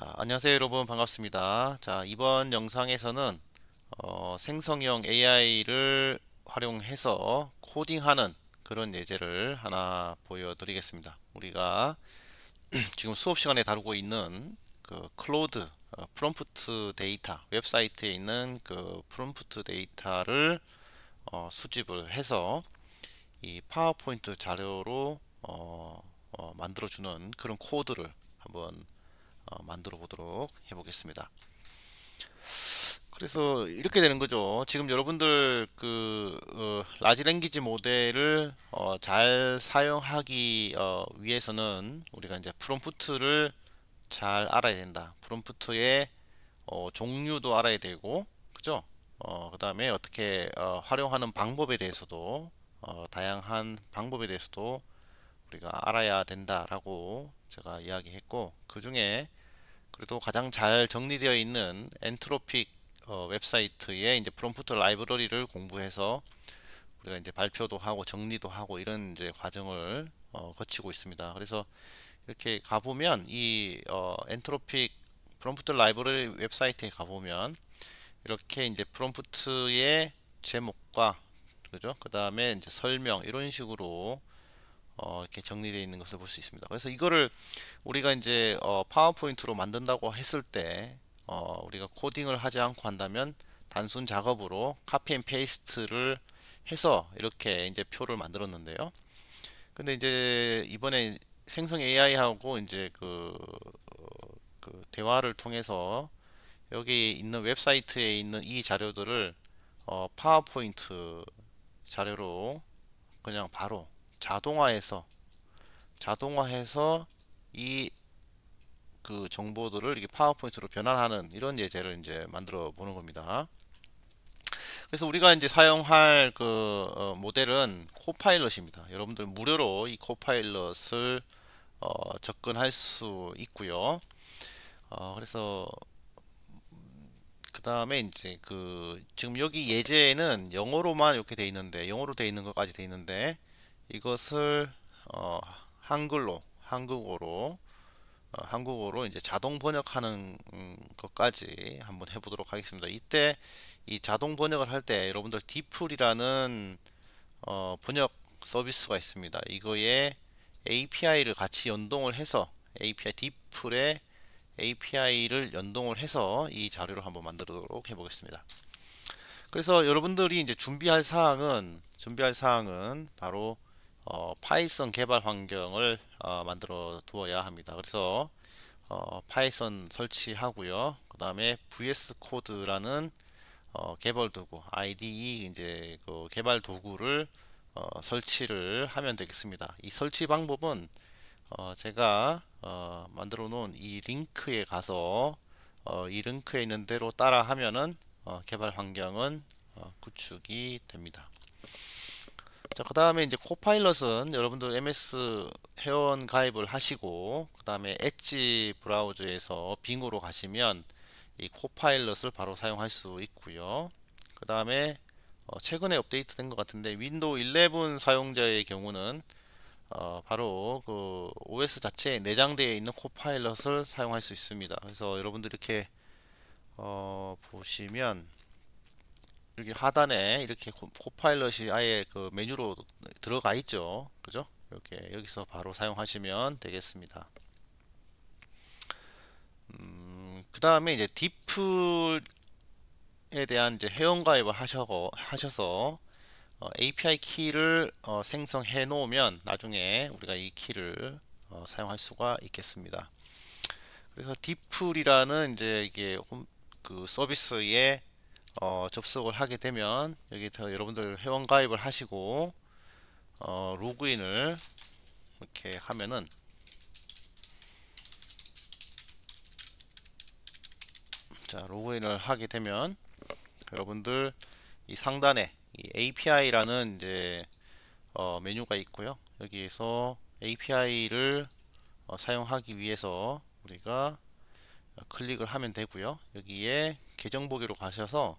자 안녕하세요 여러분 반갑습니다 자 이번 영상에서는 어, 생성형 AI를 활용해서 코딩하는 그런 예제를 하나 보여드리겠습니다 우리가 지금 수업 시간에 다루고 있는 그 클로드 어, 프롬프트 데이터 웹사이트에 있는 그 프롬프트 데이터를 어, 수집을 해서 이 파워포인트 자료로 어, 어, 만들어주는 그런 코드를 한번 어, 만들어 보도록 해보겠습니다. 그래서 이렇게 되는 거죠. 지금 여러분들 그 어, 라지 랭귀지 모델을 어, 잘 사용하기 어, 위해서는 우리가 이제 프롬프트를 잘 알아야 된다. 프롬프트의 어, 종류도 알아야 되고, 그죠? 어, 그 다음에 어떻게 어, 활용하는 방법에 대해서도 다양한 방법에 대해서도 우리가 알아야 된다라고 제가 이야기했고 그 중에 그래도 가장 잘 정리되어 있는 엔트로픽 어, 웹사이트에 이제 프롬프트 라이브러리를 공부해서 우리가 이제 발표도 하고 정리도 하고 이런 이제 과정을 어, 거치고 있습니다. 그래서 이렇게 가보면 이 어, 엔트로픽 프롬프트 라이브러리 웹사이트에 가보면 이렇게 이제 프롬프트의 제목과 그죠? 그 다음에 이제 설명 이런 식으로 어, 이렇게 정리되어 있는 것을 볼 수 있습니다. 그래서 이거를 우리가 이제 어, 파워포인트로 만든다고 했을 때 어, 우리가 코딩을 하지 않고 한다면 단순 작업으로 카피 앤 페이스트를 해서 이렇게 이제 표를 만들었는데요. 근데 이제 이번에 생성 AI하고 이제 그, 그 대화를 통해서 여기 있는 웹사이트에 있는 이 자료들을 어, 파워포인트 자료로 그냥 바로 자동화해서 자동화해서 이 그 정보들을 이렇게 파워포인트로 변환하는 이런 예제를 이제 만들어 보는 겁니다. 그래서 우리가 이제 사용할 그 어, 모델은 코파일럿입니다. 여러분들 무료로 이 코파일럿을 어, 접근할 수 있고요. 어, 그래서 그 다음에 이제 그 지금 여기 예제에는 영어로만 이렇게 돼 있는데 영어로 돼 있는 것까지 돼 있는데 이것을 어, 한글로 한국어로 어, 한국어로 이제 자동 번역하는 음, 것까지 한번 해보도록 하겠습니다. 이때 이 자동 번역을 할 때 여러분들 디플이라는 어, 번역 서비스가 있습니다. 이거에 API를 같이 연동을 해서 API 디플에 API를 연동을 해서 이 자료를 한번 만들도록 해보겠습니다. 그래서 여러분들이 이제 준비할 사항은 준비할 사항은 바로 어, 파이썬 개발 환경을 어, 만들어 두어야 합니다. 그래서 어, 파이썬 설치하고요. 그 다음에 VS 코드라는 어, 개발 도구 IDE 이제 그 개발 도구를 어, 설치를 하면 되겠습니다. 이 설치 방법은 어, 제가 만들어 놓은 이 링크에 가서 이 링크에 있는 대로 따라 하면은 개발 환경은 구축이 됩니다. 자, 그 다음에 이제 코파일럿은 여러분들 MS 회원 가입을 하시고 그 다음에 엣지 브라우저에서 빙으로 가시면 이 코파일럿을 바로 사용할 수 있고요. 그 다음에 어, 최근에 업데이트 된 것 같은데 윈도우 11 사용자의 경우는 어, 바로 그 OS 자체에 내장되어 있는 코파일럿을 사용할 수 있습니다. 그래서 여러분들 이렇게 어, 보시면 여기 하단에 이렇게 코파일럿이 아예 그 메뉴로 들어가 있죠 그죠 이렇게 여기서 바로 사용하시면 되겠습니다 음, 그 다음에 이제 디플에 대한 이제 회원 가입을 하셔고 하셔서 어, API 키를 어, 생성해 놓으면 나중에 우리가 이 키를 어, 사용할 수가 있겠습니다. 그래서 디플이라는 이제 이게 홈, 그 서비스의 어, 접속을 하게 되면 여기 여러분들 회원 가입을 하시고 어, 로그인을 이렇게 하면은 자 로그인을 하게 되면 여러분들 이 상단에 이 API라는 이제 어, 메뉴가 있고요 여기에서 API를 어, 사용하기 위해서 우리가 클릭을 하면 되고요 여기에 계정 보기로 가셔서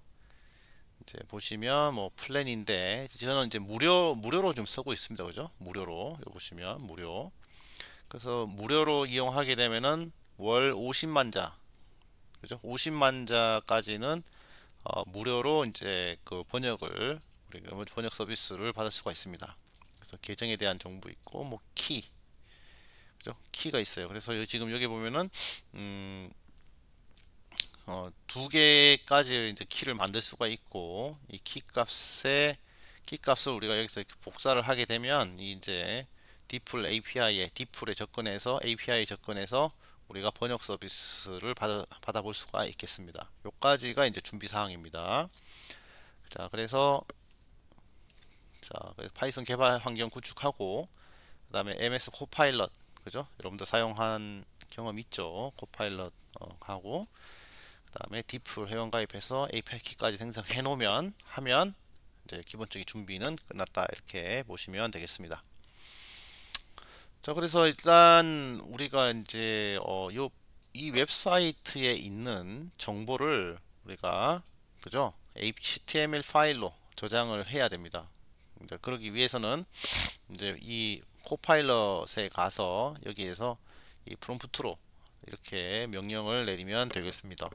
이제 보시면 뭐 플랜인데 저는 이제 무료 무료로 좀 쓰고 있습니다. 그죠? 무료로 여 보시면 무료. 그래서 무료로 이용하게 되면은 월 50만자 그죠? 50만자까지는 어, 무료로 이제 그 번역을 우리 뭐 번역 서비스를 받을 수가 있습니다. 그래서 계정에 대한 정보 있고 뭐 키, 그죠? 키가 있어요. 그래서 지금 여기 보면은 음, 어, 두 개까지 이제 키를 만들 수가 있고 이 키 값에 키 값을 우리가 여기서 이렇게 복사를 하게 되면 이제 디플 API에 디플에 접근해서 API에 접근해서 우리가 번역 서비스를 받아, 받아볼 수가 있겠습니다. 요까지가 이제 준비 사항입니다. 자, 그래서 자, 그래서 파이썬 개발 환경 구축하고 그다음에 MS 코파일럿 그죠? 여러분들 사용한 경험 있죠? 코파일럿 어, 하고 그 다음에 디플 회원가입해서 API키까지 생성해 놓으면 하면 이제 기본적인 준비는 끝났다 이렇게 보시면 되겠습니다 자 그래서 일단 우리가 이제 어, 요, 이 웹사이트에 있는 정보를 우리가 그죠 HTML 파일로 저장을 해야 됩니다 이제 그러기 위해서는 이제 이 코파일럿에 가서 여기에서 이 프롬프트로 이렇게 명령을 내리면 되겠습니다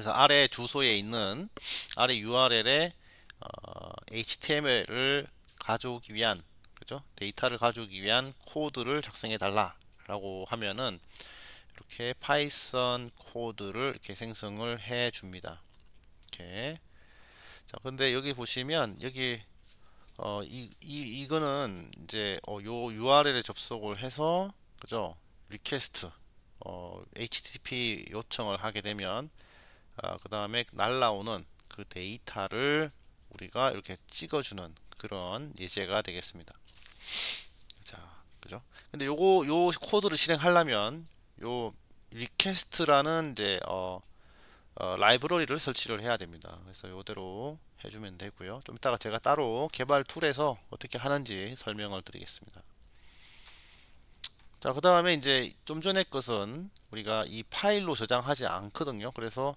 그래서 아래 주소에 있는 아래 URL에 어, HTML을 가져오기 위한 그죠? 데이터를 가져오기 위한 코드를 작성해 달라라고 하면은 이렇게 파이썬 코드를 이렇게 생성을 해 줍니다. 이렇게 자 근데 여기 보시면 여기 어, 이, 이, 이거는 이제 어, 요 URL에 접속을 해서 그죠? 리퀘스트 어, HTTP 요청을 하게 되면 아, 그 다음에 날라오는 그 데이터를 우리가 이렇게 찍어주는 그런 예제가 되겠습니다. 자, 그죠? 근데 요거 요 코드를 실행하려면 요 리퀘스트라는 이제 어, 어, 라이브러리를 설치를 해야 됩니다. 그래서 요대로 해주면 되고요. 좀 이따가 제가 따로 개발 툴에서 어떻게 하는지 설명을 드리겠습니다. 자, 그 다음에 이제 좀 전에 것은 우리가 이 파일로 저장하지 않거든요. 그래서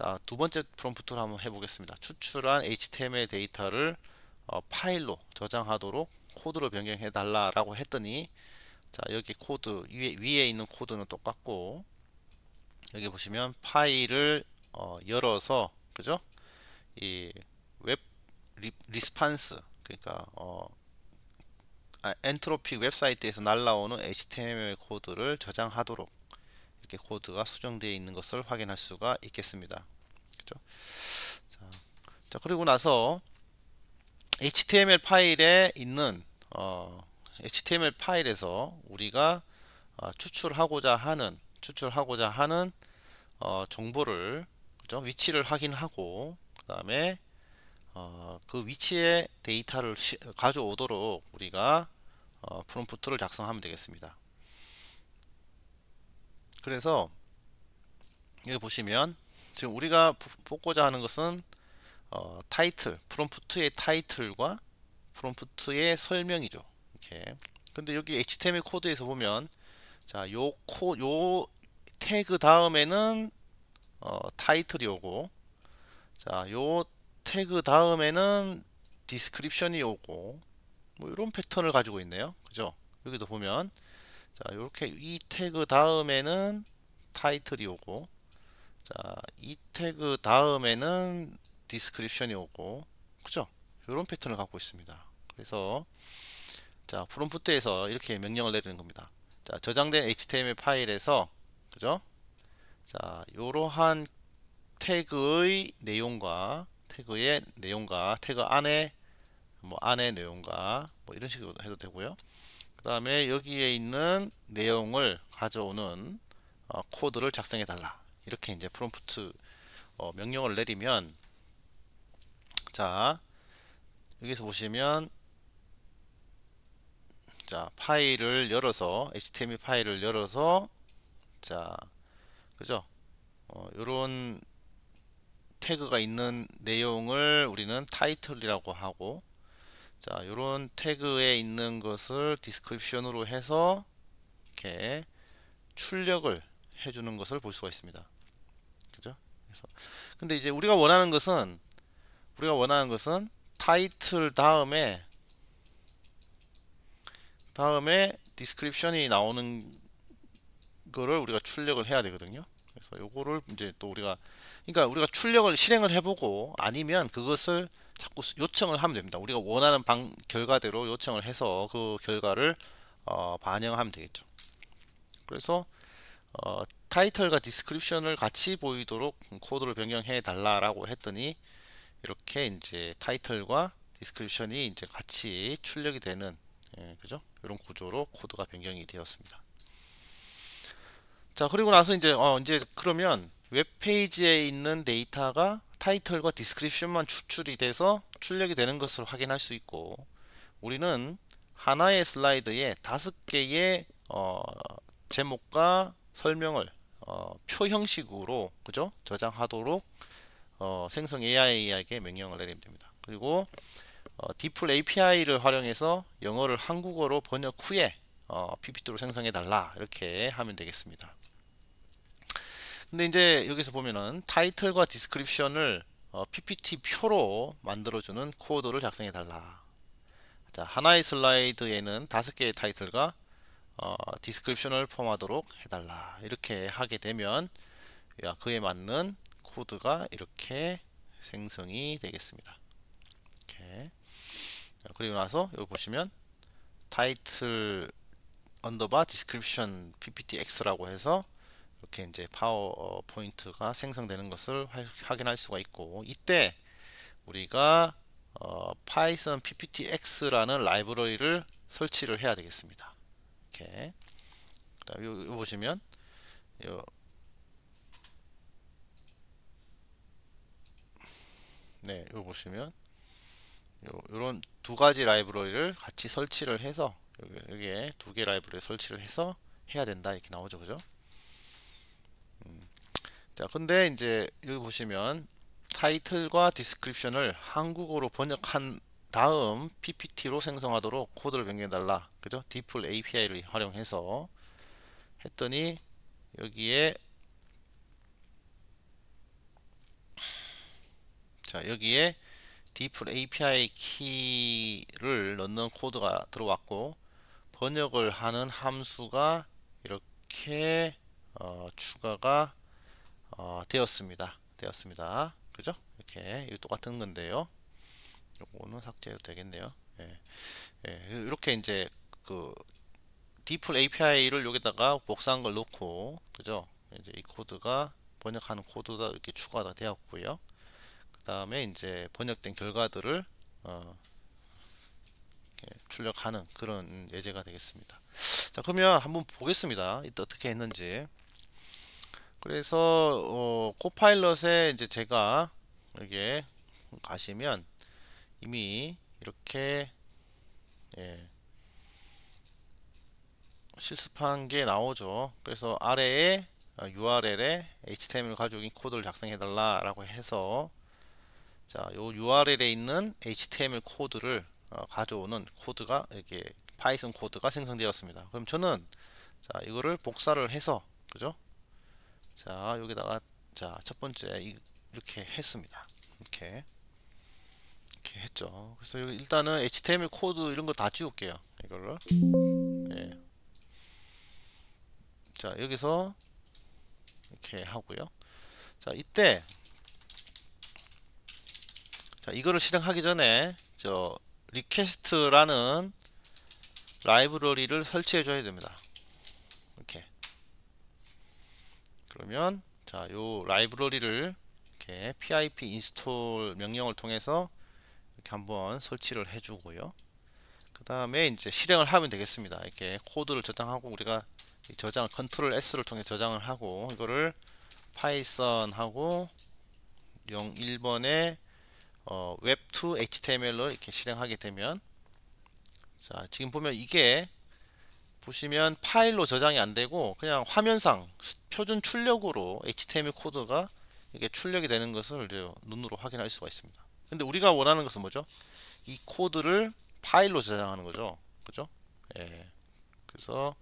자, 두 번째 프롬프트를 한번 해보겠습니다. 추출한 HTML 데이터를 어, 파일로 저장하도록 코드로 변경해 달라라고 했더니 자, 여기 코드 위에, 위에 있는 코드는 똑같고 여기 보시면 파일을 어, 열어서 그죠? 이 웹 리스판스 그러니까 어, 아, 엔트로픽 웹사이트에서 날라오는 HTML 코드를 저장하도록 맞게 코드가 수정되어 있는 것을 확인할 수가 있겠습니다. 그죠? 자, 그리고 나서 HTML 파일에 있는 어, HTML 파일에서 우리가 어, 추출하고자 하는 추출하고자 하는 어, 정보를 그죠? 위치를 확인하고 그 다음에 어, 그 위치에 데이터를 시, 가져오도록 우리가 어, 프롬프트를 작성하면 되겠습니다. 그래서 여기 보시면 지금 우리가 뽑고자 하는 것은 어, 타이틀, 프롬프트의 타이틀과 프롬프트의 설명이죠. 이렇게. 근데 여기 HTML 코드에서 보면 자, 요 코, 요 태그 다음에는 어, 타이틀이 오고 자, 요 태그 다음에는 디스크립션이 오고 뭐 이런 패턴을 가지고 있네요. 그죠? 여기도 보면 자, 이렇게 이 태그 다음에는 타이틀이 오고 자, 이 태그 다음에는 디스크립션이 오고 그죠? 이런 패턴을 갖고 있습니다. 그래서 자, 프롬프트에서 이렇게 명령을 내리는 겁니다. 자, 저장된 HTML 파일에서 그죠? 자, 이러한 태그의 내용과 태그의 내용과 태그 안에 뭐안에 내용과 뭐 이런 식으로 해도 되고요. 그 다음에 여기에 있는 내용을 가져오는 어, 코드를 작성해 달라 이렇게 이제 프롬프트 어, 명령을 내리면 자 여기서 보시면 자 파일을 열어서 html 파일을 열어서 자 그죠 이 어, 요런 태그가 있는 내용을 우리는 타이틀이라고 하고 자, 요런 태그에 있는 것을 디스크립션으로 해서 이렇게 출력을 해주는 것을 볼 수가 있습니다. 그죠? 그래서 근데 이제 우리가 원하는 것은 우리가 원하는 것은 타이틀 다음에 다음에 디스크립션이 나오는 거를 우리가 출력을 해야 되거든요. 그래서 요거를 이제 또 우리가 그러니까 우리가 출력을 실행을 해보고 아니면 그것을 자꾸 요청을 하면 됩니다. 우리가 원하는 방 결과대로 요청을 해서 그 결과를 어, 반영하면 되겠죠. 그래서 어, 타이틀과 디스크립션을 같이 보이도록 코드를 변경해 달라라고 했더니 이렇게 이제 타이틀과 디스크립션이 이제 같이 출력이 되는 예, 그죠? 이런 구조로 코드가 변경이 되었습니다. 자 그리고 나서 이제 어, 이제 그러면 웹페이지에 있는 데이터가 타이틀과 디스크립션만 추출이 돼서 출력이 되는 것을 확인할 수 있고 우리는 하나의 슬라이드에 다섯 개의 어, 제목과 설명을 어, 표 형식으로 그죠 저장하도록 어, 생성 AI에게 명령을 내리면 됩니다. 그리고 어, 디플 API를 활용해서 영어를 한국어로 번역 후에 어, PPT로 생성해 달라 이렇게 하면 되겠습니다. 근데 이제 여기서 보면은 타이틀과 디스크립션을 어, PPT 표로 만들어주는 코드를 작성해 달라. 자, 하나의 슬라이드에는 다섯 개의 타이틀과 어, 디스크립션을 포함하도록 해달라. 이렇게 하게 되면 야, 그에 맞는 코드가 이렇게 생성이 되겠습니다. 이렇게. 그리고 나서 여기 보시면 타이틀 언더바 디스크립션 pptx라고 해서 이렇게 이제 파워 어, 포인트가 생성되는 것을 확인할 수가 있고 이때 우리가 어, 파이썬 pptx라는 라이브러리를 설치를 해야 되겠습니다. 이렇게 그다음 요, 요 보시면 요 네, 요 보시면 요 요런 두 가지 라이브러리를 같이 설치를 해서 여기, 여기에 두 개 라이브러리 설치를 해서 해야 된다 이렇게 나오죠. 그죠? 자, 근데 이제 여기 보시면 타이틀과 디스크립션을 한국어로 번역한 다음 PPT로 생성하도록 코드를 변경해달라. 그죠? 디플 API를 활용해서 했더니 여기에 자 여기에 디플 API 키를 넣는 코드가 들어왔고 번역을 하는 함수가 이렇게 어, 추가가 어, 되었습니다. 되었습니다. 그죠? 이렇게 이거 똑같은 건데요. 요거는 삭제해도 되겠네요. 예. 예. 이렇게 이제 그 디플 API를 여기다가 복사한 걸놓고 그죠? 이제 이 코드가 번역하는 코드가 이렇게 추가가 되었고요. 그 다음에 이제 번역된 결과들을 어, 출력하는 그런 예제가 되겠습니다. 자 그러면 한번 보겠습니다. 이때 어떻게 했는지. 그래서 어, 코파일럿에 이제 제가 여기에 가시면 이미 이렇게 예, 실습한 게 나오죠. 그래서 아래에 URL에 어, HTML 가지고 있 코드를 작성해달라 라고 해서 자, 요 URL에 있는 HTML 코드를 어, 가져오는 코드가 이렇게 파이썬 코드가 생성되었습니다. 그럼 저는 자, 이거를 복사를 해서 그죠? 자 여기다가 자 첫번째 이렇게 했습니다 이렇게 이렇게 했죠 그래서 여기 일단은 html 코드 이런거 다 지울게요 이걸로 예. 자 여기서 이렇게 하고요 자 이때 자 이거를 실행하기 전에 저 리퀘스트라는 라이브러리를 설치해 줘야 됩니다 그러면 자, 요 라이브러리를 이렇게 pip 인스톨 명령을 통해서 이렇게 한번 설치를 해 주고요. 그 다음에 이제 실행을 하면 되겠습니다. 이렇게 코드를 저장하고 우리가 저장을 컨트롤 S를 통해 저장을 하고 이거를 파이썬하고 0 1번에 어, 웹2 HTML로 이렇게 실행하게 되면 자 지금 보면 이게 보시면 파일로 저장이 안되고 그냥 화면상 표준 출력으로 HTML 코드가 이게 출력이 되는 것을 눈으로 확인할 수가 있습니다 근데 우리가 원하는 것은 뭐죠? 이 코드를 파일로 저장하는 거죠 그죠? 예. 그래서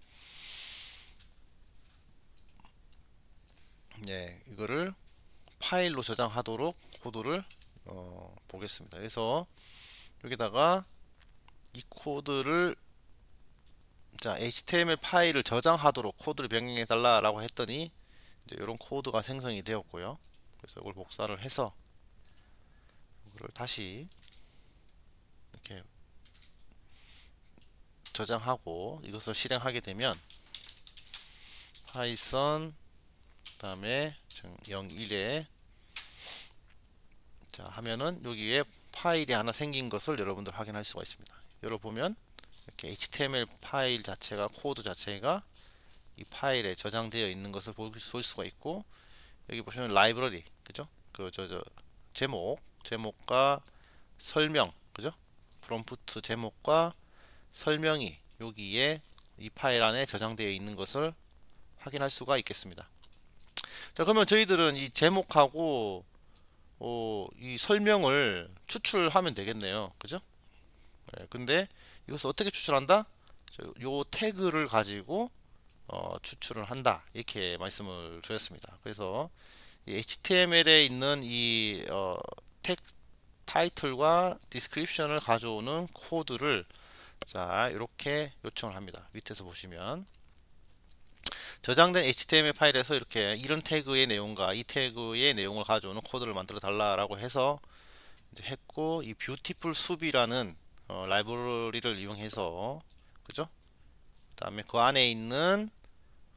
예, 이거를 파일로 저장하도록 코드를 어, 보겠습니다 그래서 여기다가 이 코드를 자 HTML 파일을 저장하도록 코드를 변경해 달라라고 했더니 이제 이런 코드가 생성이 되었고요. 그래서 이걸 복사를 해서 이걸 다시 이렇게 저장하고 이것을 실행하게 되면 파이썬 그다음에 01에 자 하면은 여기에 파일이 하나 생긴 것을 여러분들 확인할 수가 있습니다. 열어보면 이렇게 HTML 파일 자체가 코드 자체가 이 파일에 저장되어 있는 것을 볼, 수가 있고 여기 보시면 라이브러리 그죠? 그저저 제목 제목과 설명 그죠? 프롬프트 제목과 설명이 여기에 이 파일 안에 저장되어 있는 것을 확인할 수가 있겠습니다. 자 그러면 저희들은 이 제목하고 어, 이 설명을 추출하면 되겠네요. 그죠? 네, 근데 이것을 어떻게 추출한다? 요 태그를 가지고 어, 추출을 한다 이렇게 말씀을 드렸습니다. 그래서 HTML에 있는 이 어, 택 타이틀과 디스크립션을 가져오는 코드를 자 이렇게 요청을 합니다. 밑에서 보시면 저장된 HTML 파일에서 이렇게 이런 태그의 내용과 이 태그의 내용을 가져오는 코드를 만들어 달라라고 해서 했고 이 뷰티풀 수비라는 어, 라이브러리를 이용해서 그죠? 그 다음에 그 안에 있는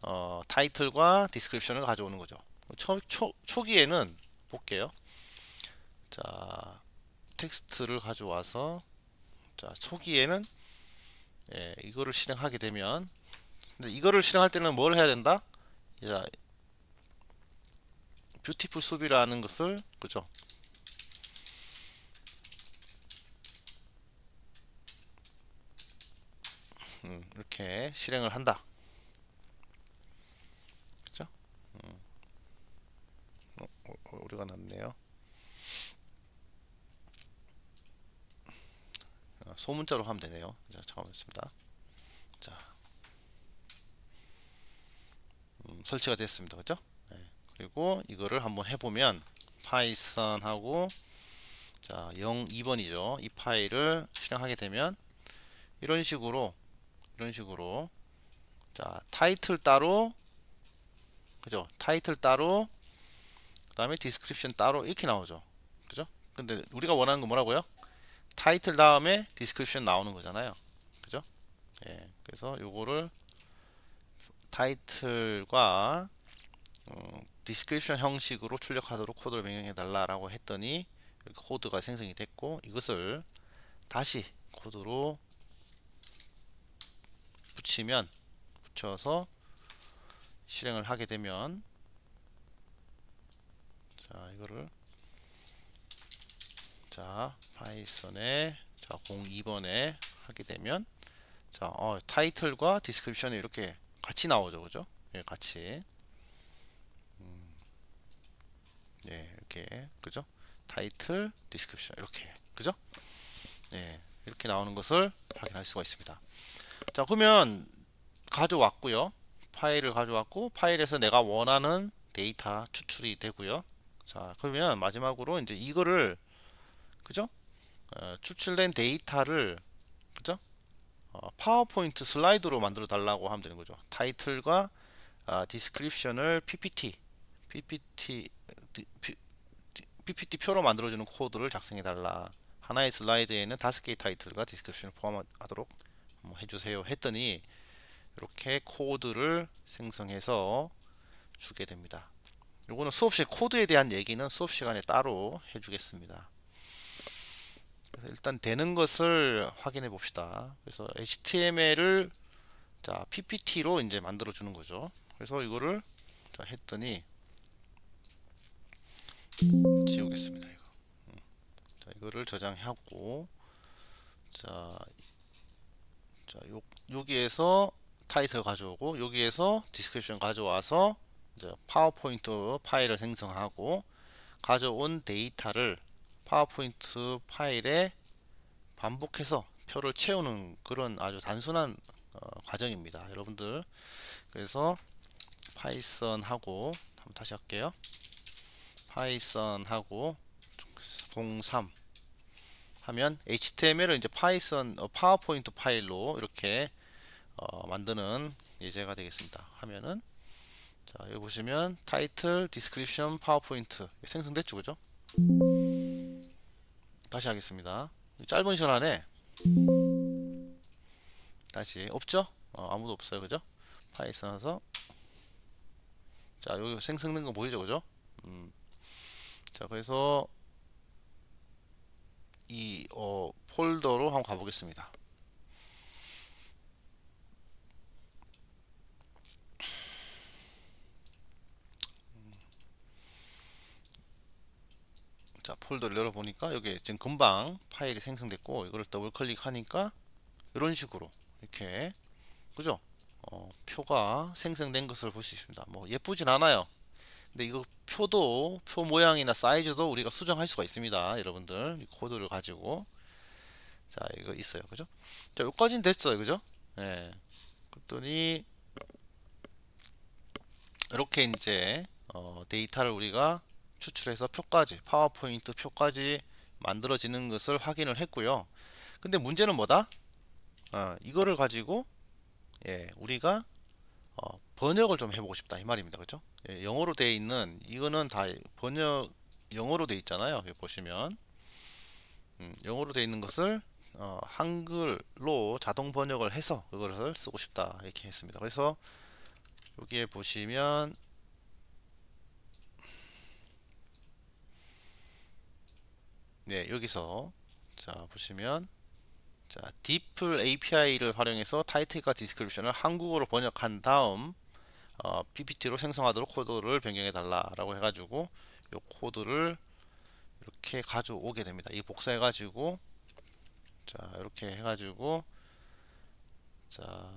어, 타이틀과 디스크립션을 가져오는 거죠. 초, 초, 초기에는 볼게요. 자, 텍스트를 가져와서 자, 초기에는 예, 이거를 실행하게 되면 근데 이거를 실행할 때는 뭘 해야 된다? 자, 뷰티풀 수비라는 것을 그죠? 음, 이렇게 실행을 한다. 그죠? 음. 어, 어, 어 오류가 났네요. 아, 소문자로 하면 되네요. 자, 잠깐만 있습니다. 자, 음, 설치가 됐습니다. 그죠? 네. 그리고 이거를 한번 해보면 파이썬하고 자 0, 2번이죠. 이 파일을 실행하게 되면 이런 식으로 이런 식으로 자 타이틀 따로 그죠 타이틀 따로 그 다음에 디스크립션 따로 이렇게 나오죠 그죠 근데 우리가 원하는 건 뭐라고요 타이틀 다음에 디스크립션 나오는 거잖아요 그죠 예 그래서 요거를 타이틀과 어, 디스크립션 형식으로 출력하도록 코드를 명령해 달라라고 했더니 코드가 생성이 됐고 이것을 다시 코드로 붙이면 붙여서 실행을 하게 되면 자 이거를 자 파이썬에 자 02번에 하게 되면 자 어, 타이틀과 디스크립션이 이렇게 같이 나오죠 그죠 예 같이 음, 네, 이렇게 그죠 타이틀 디스크립션 이렇게 그죠 예 이렇게 나오는 것을 확인할 수가 있습니다 자 그러면 가져왔고요 파일을 가져왔고 파일에서 내가 원하는 데이터 추출이 되고요 자 그러면 마지막으로 이제 이거를 그죠 어, 추출된 데이터를 그죠 어, 파워포인트 슬라이드로 만들어 달라고 하면 되는 거죠 타이틀과 아, 디스크립션을 PPT PPT 디, 피, 디, PPT 표로 만들어주는 코드를 작성해 달라 하나의 슬라이드에는 다섯 개의 타이틀과 디스크립션을 포함하도록 뭐 해주세요 했더니 이렇게 코드를 생성해서 주게 됩니다 요거는 수업시 코드에 대한 얘기는 수업 시간에 따로 해주겠습니다 그래서 일단 되는 것을 확인해 봅시다 그래서 HTML을 자 PPT로 이제 만들어 주는 거죠 그래서 이거를 자 했더니 지우겠습니다 이거 음. 자 이거를 저장하고 자 자, 요, 여기에서 타이틀 가져오고 여기에서 디스크립션 가져와서 이제 파워포인트 파일을 생성하고 가져온 데이터를 파워포인트 파일에 반복해서 표를 채우는 그런 아주 단순한 어, 과정입니다. 여러분들 그래서 파이썬하고 한번 다시 할게요. 파이썬하고 03 하면 HTML을 이제 파이썬 어, 파워포인트 파일로 이렇게 어, 만드는 예제가 되겠습니다. 하면은 자, 여기 보시면 타이틀, 디스크립션, 파워포인트 생성됐죠, 그죠? 다시 하겠습니다. 짧은 시간 안에 다시 없죠? 어, 아무도 없어요, 그죠? 파이썬 에서 자, 여기 생성된 거 보이죠, 그죠? 음. 자, 그래서 이 어, 폴더로 한번 가보겠습니다. 자 폴더를 열어보니까 여기 지금 금방 파일이 생성됐고 이걸 더블 클릭하니까 이런 식으로 이렇게 그죠 어, 표가 생성된 것을 볼 수 있습니다 뭐 예쁘진 않아요 근데 이거 표도 표 모양이나 사이즈도 우리가 수정할 수가 있습니다 여러분들 이 코드를 가지고 자 이거 있어요 그죠 자 여기까지는 됐어요 그죠 예 네. 그랬더니 이렇게 이제 어, 데이터를 우리가 추출해서 표까지 파워포인트 표까지 만들어지는 것을 확인을 했고요 근데 문제는 뭐다 어, 이거를 가지고 예, 우리가 어, 번역을 좀 해보고 싶다 이 말입니다 그죠 예, 영어로 되어 있는 이거는 다 번역 영어로 되어 있잖아요 여기 보시면 음, 영어로 되어 있는 것을 어, 한글로 자동 번역을 해서 그것을 쓰고 싶다 이렇게 했습니다 그래서 여기에 보시면 네 여기서 자 보시면 자, 디플 API를 활용해서 타이틀과 디스크립션을 한국어로 번역한 다음 어, PPT로 생성하도록 코드를 변경해 달라라고 해가지고 이 코드를 이렇게 가져오게 됩니다. 이 복사해 가지고 자 이렇게 해가지고 자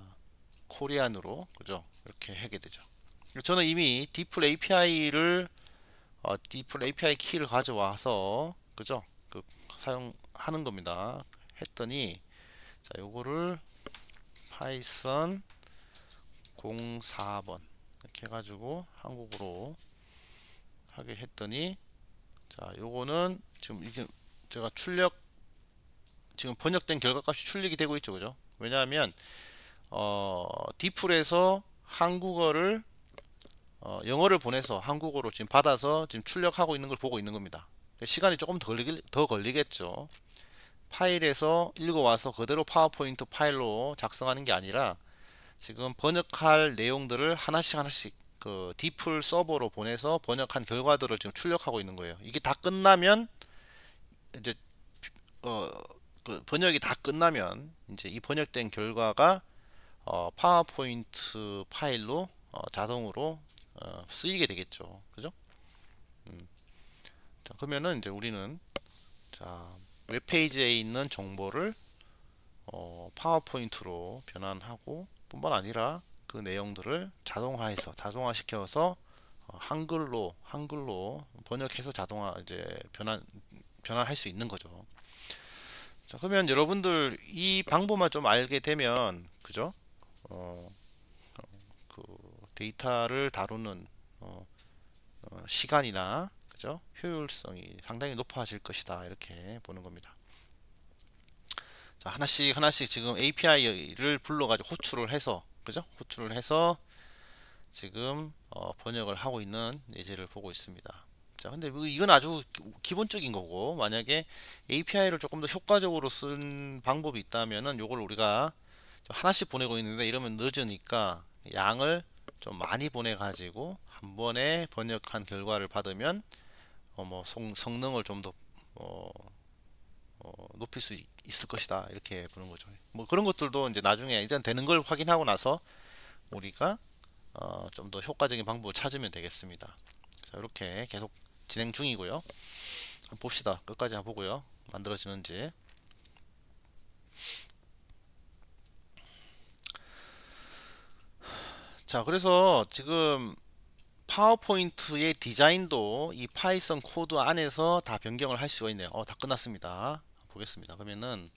코리안으로 그죠 이렇게 하게 되죠. 저는 이미 디플 API를 어, 디플 API 키를 가져와서 그죠 그 사용하는 겁니다. 했더니 자 요거를 파이썬 04번 이렇게 해가지고 한국으로 하게 했더니 자 요거는 지금 이게 제가 출력 지금 번역된 결과값이 출력이 되고 있죠 그죠 왜냐하면 어 디플에서 한국어를 어, 영어를 보내서 한국어로 지금 받아서 지금 출력하고 있는 걸 보고 있는 겁니다 시간이 조금 더, 걸리더 걸리겠죠 파일에서 읽어와서 그대로 파워포인트 파일로 작성하는 게 아니라 지금 번역할 내용들을 하나씩 하나씩 그 디플 서버로 보내서 번역한 결과들을 지금 출력하고 있는 거예요. 이게 다 끝나면 이제 어, 그 번역이 다 끝나면 이제 이 번역된 결과가 어, 파워포인트 파일로 어, 자동으로 어, 쓰이게 되겠죠. 그죠? 음. 자, 그러면은 이제 우리는 자 웹페이지에 있는 정보를 어, 파워포인트로 변환하고 뿐만 아니라 그 내용들을 자동화해서 자동화 시켜서 어, 한글로 한글로 번역해서 자동화 이제 변환 변환할 수 있는 거죠. 자 그러면 여러분들 이 방법만 좀 알게 되면 그죠? 어, 어 그 데이터를 다루는 어, 어, 시간이나 그죠? 효율성이 상당히 높아질 것이다. 이렇게 보는 겁니다. 자, 하나씩 하나씩 지금 API를 불러가지고 호출을 해서, 그죠? 호출을 해서 지금 어, 번역을 하고 있는 예제를 보고 있습니다. 자, 근데 뭐 이건 아주 기본적인 거고 만약에 API를 조금 더 효과적으로 쓴 방법이 있다면은 요걸 우리가 하나씩 보내고 있는데 이러면 늦으니까 양을 좀 많이 보내 가지고 한 번에 번역한 결과를 받으면 어, 뭐 성, 능을 좀더 어, 어, 높일 수 있을 것이다 이렇게 보는 거죠. 뭐 그런 것들도 이제 나중에 일단 되는 걸 확인하고 나서 우리가 어, 좀 더 효과적인 방법을 찾으면 되겠습니다. 자, 이렇게 계속 진행 중이고요. 봅시다. 끝까지 한번 보고요. 만들어지는지. 자, 그래서 지금 파워포인트의 디자인도 이 파이썬 코드 안에서 다 변경을 할 수가 있네요. 어, 다 끝났습니다. 보겠습니다. 그러면은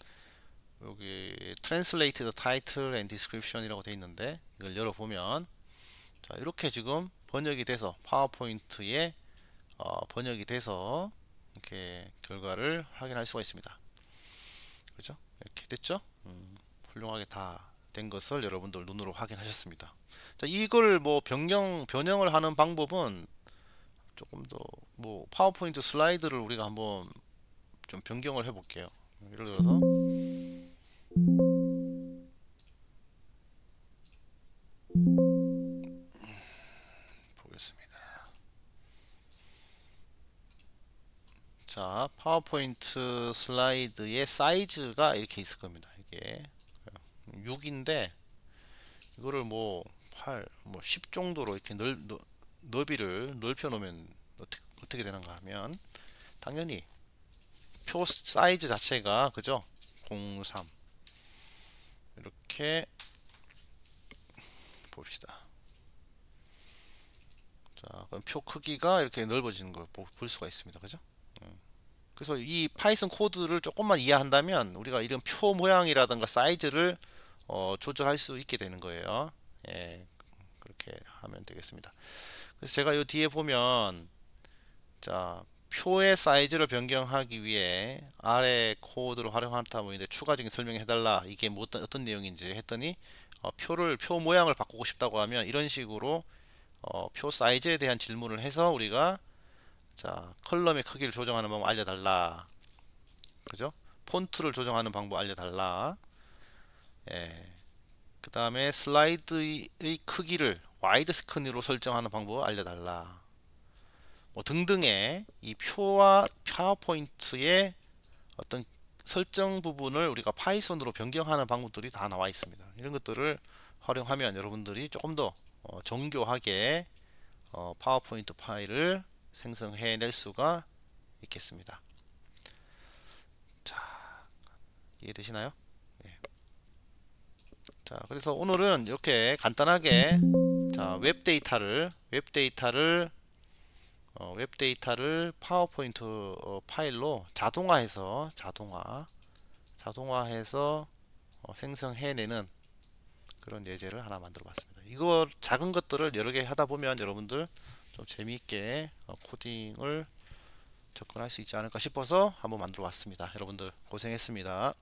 여기 Translate t Title and Description이라고 되어 있는데 이걸 열어보면 자, 이렇게 지금 번역이 돼서 파워포인트에 어, 번역이 돼서 이렇게 결과를 확인할 수가 있습니다. 그렇죠? 이렇게 됐죠? 음, 훌륭하게 다된 것을 여러분들 눈으로 확인하셨습니다. 자, 이걸 뭐 변경 변형을 하는 방법은 조금 더 뭐 파워포인트 슬라이드를 우리가 한번 좀 변경을 해 볼게요. 예를 들어서 보겠습니다. 자, 파워포인트 슬라이드의 사이즈가 이렇게 있을 겁니다. 이게 6인데 이거를 뭐 8, 뭐10 정도로 이렇게 넓, 너비를 넓혀 놓으면 어떻게, 어떻게 되는가 하면 당연히 표 사이즈 자체가 그죠? 03 이렇게 봅시다. 자, 그럼 표 크기가 이렇게 넓어지는 걸 볼 수가 있습니다. 그죠? 음. 그래서 이 파이썬 코드를 조금만 이해한다면 우리가 이런 표 모양이라든가 사이즈를 어, 조절할 수 있게 되는 거예요. 예, 그렇게 하면 되겠습니다. 그래서 제가 요 뒤에 보면 자 표의 사이즈를 변경하기 위해 아래 코드를 활용한다 보 있는데 추가적인 설명해 달라 이게 뭐 어떤, 어떤 내용인지 했더니 어, 표를 표 모양을 바꾸고 싶다고 하면 이런 식으로 어, 표 사이즈에 대한 질문을 해서 우리가 자 컬럼의 크기를 조정하는 방법 알려달라 그죠 폰트를 조정하는 방법 알려달라 예. 그 다음에 슬라이드의 크기를 와이드 스크린으로 설정하는 방법을 알려달라 뭐 등등의 이 표와 파워포인트의 어떤 설정 부분을 우리가 파이썬으로 변경하는 방법들이 다 나와 있습니다 이런 것들을 활용하면 여러분들이 조금 더 어, 정교하게 어, 파워포인트 파일을 생성해낼 수가 있겠습니다 자 이해되시나요? 자 그래서 오늘은 이렇게 간단하게 자 웹데이터를 웹데이터를 어, 웹데이터를 파워포인트 어, 파일로 자동화해서 자동화 자동화해서 어, 생성해내는 그런 예제를 하나 만들어 봤습니다 이거 작은 것들을 여러 개 하다 보면 여러분들 좀 재미있게 어, 코딩을 접근할 수 있지 않을까 싶어서 한번 만들어 봤습니다 여러분들 고생했습니다